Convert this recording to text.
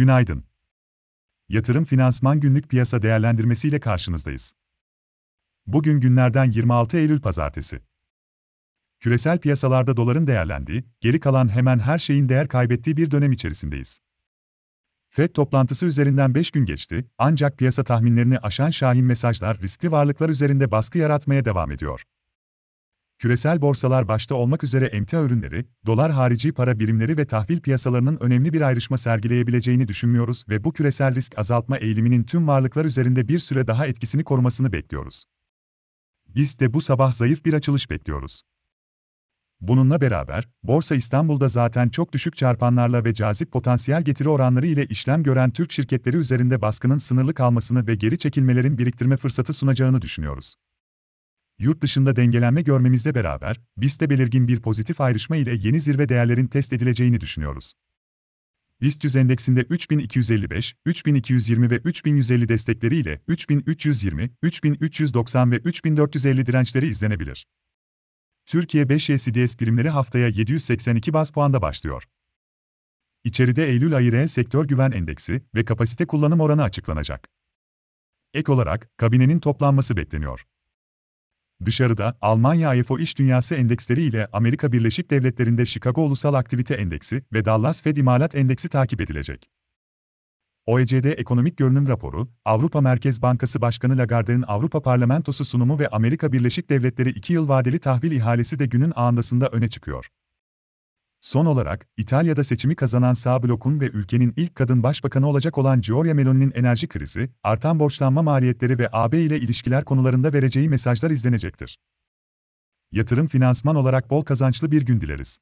Günaydın. Yatırım Finansman Günlük Piyasa Değerlendirmesi ile karşınızdayız. Bugün günlerden 26 Eylül Pazartesi. Küresel piyasalarda doların değerlendiği, geri kalan hemen her şeyin değer kaybettiği bir dönem içerisindeyiz. FED toplantısı üzerinden 5 gün geçti, ancak piyasa tahminlerini aşan şahin mesajlar riskli varlıklar üzerinde baskı yaratmaya devam ediyor küresel borsalar başta olmak üzere emtia ürünleri, dolar harici para birimleri ve tahvil piyasalarının önemli bir ayrışma sergileyebileceğini düşünmüyoruz ve bu küresel risk azaltma eğiliminin tüm varlıklar üzerinde bir süre daha etkisini korumasını bekliyoruz. Biz de bu sabah zayıf bir açılış bekliyoruz. Bununla beraber, Borsa İstanbul'da zaten çok düşük çarpanlarla ve cazip potansiyel getiri oranları ile işlem gören Türk şirketleri üzerinde baskının sınırlı kalmasını ve geri çekilmelerin biriktirme fırsatı sunacağını düşünüyoruz. Yurt dışında dengelenme görmemizle beraber, biz de belirgin bir pozitif ayrışma ile yeni zirve değerlerin test edileceğini düşünüyoruz. BIST 100 endeksinde 3255, 3220 ve 3150 destekleri ile 3320, 3390 ve 3450 dirençleri izlenebilir. Türkiye 5 CDS primleri haftaya 782 baz puanda başlıyor. İçeride Eylül ayı reel sektör güven endeksi ve kapasite kullanım oranı açıklanacak. Ek olarak, kabinenin toplanması bekleniyor. Dışarıda, Almanya IFO İş Dünyası Endeksleri ile Amerika Birleşik Devletleri'nde Chicago Ulusal Aktivite Endeksi ve Dallas Fed İmalat Endeksi takip edilecek. OECD Ekonomik Görünüm Raporu, Avrupa Merkez Bankası Başkanı Lagarde'ın Avrupa Parlamentosu sunumu ve Amerika Birleşik Devletleri 2 yıl vadeli tahvil ihalesi de günün ağındasında öne çıkıyor. Son olarak, İtalya'da seçimi kazanan sağ blokun ve ülkenin ilk kadın başbakanı olacak olan Giorgia Meloni'nin enerji krizi, artan borçlanma maliyetleri ve AB ile ilişkiler konularında vereceği mesajlar izlenecektir. Yatırım finansman olarak bol kazançlı bir gün dileriz.